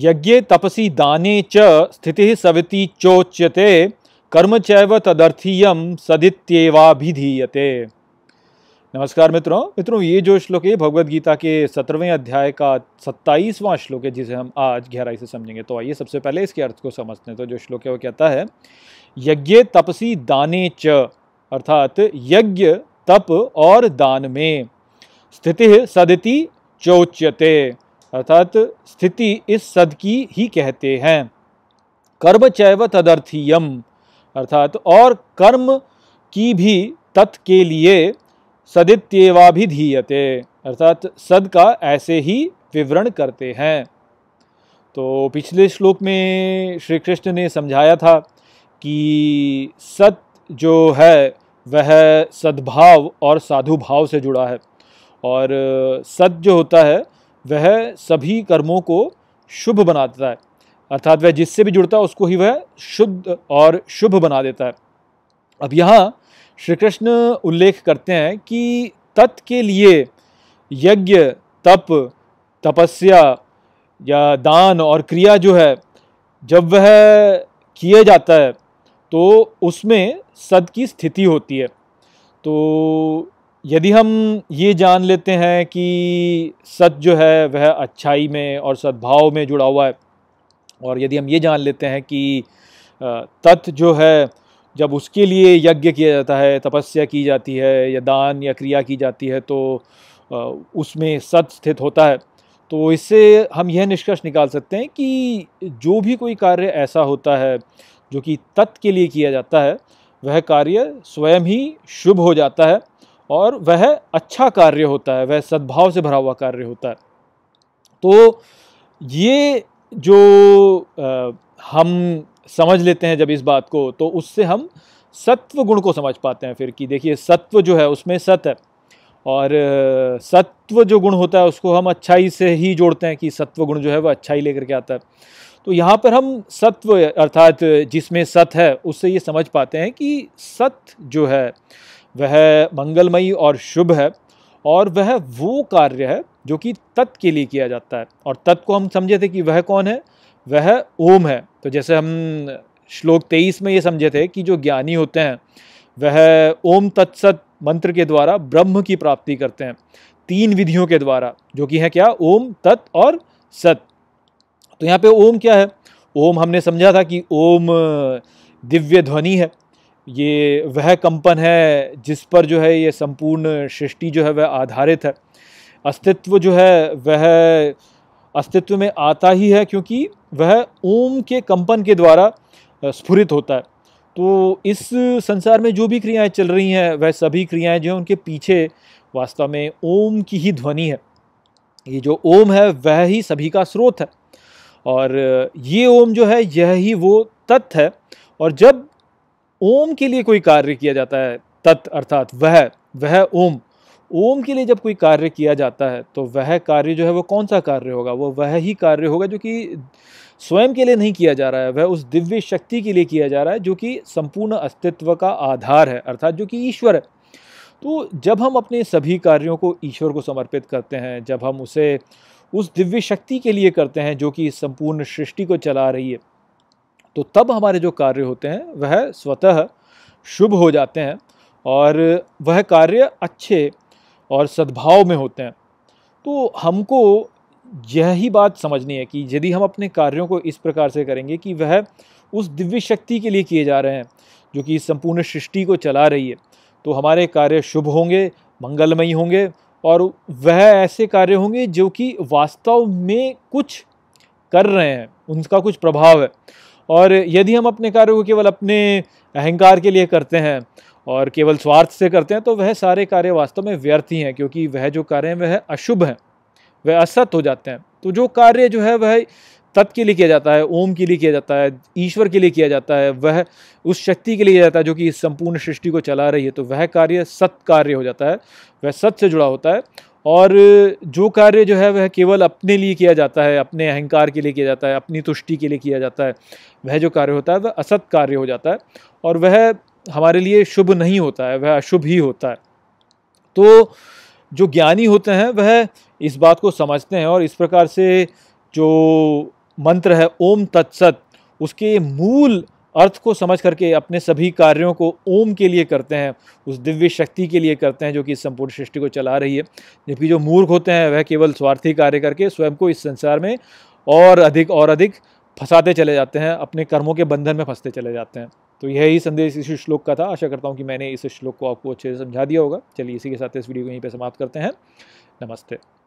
यज्ञे तपसी दाने च स्थिति सविति चोच्यते कर्म चैव तदर्थीय सदित्येवाभिधीयते नमस्कार मित्रों मित्रों ये जो श्लोक है भगवद गीता के सत्रहवें अध्याय का सत्ताईसवां श्लोक है जिसे हम आज गहराई से समझेंगे तो आइए सबसे पहले इसके अर्थ को समझते हैं तो जो श्लोक है वो कहता है यज्ञ तपसी दाने च अर्थात यज्ञ तप और दान में स्थिति सदिति चोच्यते अर्थात स्थिति इस सद की ही कहते हैं कर्म चैव तदर्थीयम अर्थात और कर्म की भी तत् के लिए सदित्यवाभिधीयते अर्थात सद का ऐसे ही विवरण करते हैं तो पिछले श्लोक में श्री कृष्ण ने समझाया था कि सत जो है वह सद्भाव और साधु भाव से जुड़ा है और सत जो होता है वह सभी कर्मों को शुभ बना देता है अर्थात वह जिससे भी जुड़ता है उसको ही वह शुद्ध और शुभ बना देता है अब यहाँ श्री कृष्ण उल्लेख करते हैं कि तत् के लिए यज्ञ तप तपस्या या दान और क्रिया जो है जब वह किया जाता है तो उसमें सद की स्थिति होती है तो यदि हम ये जान लेते हैं कि सच जो है वह अच्छाई में और सद्भाव में जुड़ा हुआ है और यदि हम ये जान लेते हैं कि तत् जो है जब उसके लिए यज्ञ किया जाता है तपस्या की जाती है या दान या क्रिया की जाती है तो उसमें सत स्थित होता है तो इससे हम यह निष्कर्ष निकाल सकते हैं कि जो भी कोई कार्य ऐसा होता है जो कि तत् के लिए किया जाता है वह कार्य स्वयं ही शुभ हो जाता है और वह अच्छा कार्य होता है वह सद्भाव से भरा हुआ कार्य होता है तो ये जो आ, हम समझ लेते हैं जब इस बात को तो उससे हम सत्व गुण को समझ पाते हैं फिर कि देखिए सत्व जो है उसमें सत है और सत्व जो गुण होता है उसको हम अच्छाई से ही जोड़ते हैं कि सत्व गुण जो है वह अच्छाई लेकर के आता है तो यहाँ पर हम सत्व अर्थात जिसमें सत है उससे ये समझ पाते हैं कि सत जो है वह मंगलमयी और शुभ है और वह वो कार्य है जो कि तत् के लिए किया जाता है और तत् को हम समझे थे कि वह कौन है वह ओम है तो जैसे हम श्लोक तेईस में ये समझे थे कि जो ज्ञानी होते हैं वह ओम तत्सत मंत्र के द्वारा ब्रह्म की प्राप्ति करते हैं तीन विधियों के द्वारा जो कि है क्या ओम तत् और सत तो यहाँ पे ओम क्या है ओम हमने समझा था कि ओम दिव्य ध्वनि है ये वह कंपन है जिस पर जो है ये संपूर्ण सृष्टि जो है वह आधारित है अस्तित्व जो है वह अस्तित्व में आता ही है क्योंकि वह ओम के कंपन के द्वारा स्फुरित होता है तो इस संसार में जो भी क्रियाएं चल रही हैं वह सभी क्रियाएं जो हैं उनके पीछे वास्तव में ओम की ही ध्वनि है ये जो ओम है वह ही सभी का स्रोत है और ये ओम जो है यह ही वो तत्व है और जब ओम के लिए कोई कार्य किया जाता है तत् अर्थात वह वह ओम ओम के लिए जब कोई कार्य किया जाता है तो वह कार्य जो है वो कौन सा कार्य होगा वो वह ही कार्य होगा जो कि स्वयं के लिए नहीं किया जा रहा है वह उस दिव्य शक्ति के लिए किया जा रहा है जो कि संपूर्ण अस्तित्व का आधार है अर्थात जो कि ईश्वर है तो जब हम अपने सभी कार्यों को ईश्वर को समर्पित करते हैं जब हम उसे उस दिव्य शक्ति के लिए करते हैं जो कि संपूर्ण सृष्टि को चला रही है तो तब हमारे जो कार्य होते हैं वह स्वतः शुभ हो जाते हैं और वह कार्य अच्छे और सद्भाव में होते हैं तो हमको यह ही बात समझनी है कि यदि हम अपने कार्यों को इस प्रकार से करेंगे कि वह उस दिव्य शक्ति के लिए किए जा रहे हैं जो कि संपूर्ण सृष्टि को चला रही है तो हमारे कार्य शुभ होंगे मंगलमयी होंगे और वह ऐसे कार्य होंगे जो कि वास्तव में कुछ कर रहे हैं उनका कुछ प्रभाव है और यदि हम अपने कार्यों को केवल अपने अहंकार के लिए करते हैं और केवल स्वार्थ से करते हैं तो वह सारे कार्य वास्तव में व्यर्थ ही हैं क्योंकि वह जो कार्य हैं वह अशुभ हैं वह असत हो जाते हैं तो जो कार्य जो है वह तत् के लिए किया जाता है ओम के लिए किया जाता है ईश्वर के लिए किया जाता है वह उस शक्ति के लिए किया जाता है जो कि इस संपूर्ण सृष्टि को चला रही है तो वह कार्य सत्कार्य हो जाता है वह सत्य से जुड़ा होता है और जो कार्य जो है वह केवल अपने लिए किया जाता है अपने अहंकार के लिए किया जाता है अपनी तुष्टि के लिए किया जाता है वह जो कार्य होता है वह असत कार्य हो जाता है और वह हमारे लिए शुभ नहीं होता है वह अशुभ ही होता है तो जो ज्ञानी होते हैं वह इस बात को समझते हैं और इस प्रकार से जो मंत्र है ओम तत्सत उसके मूल अर्थ को समझ करके अपने सभी कार्यों को ओम के लिए करते हैं उस दिव्य शक्ति के लिए करते हैं जो कि इस संपूर्ण सृष्टि को चला रही है जबकि जो मूर्ख होते हैं वह केवल स्वार्थी कार्य करके स्वयं को इस संसार में और अधिक और अधिक फंसाते चले जाते हैं अपने कर्मों के बंधन में फंसते चले जाते हैं तो यही संदेश इस श्लोक का था आशा करता हूँ कि मैंने इस श्लोक को आपको अच्छे से समझा दिया होगा चलिए इसी के साथ इस वीडियो को यहीं पर समाप्त करते हैं नमस्ते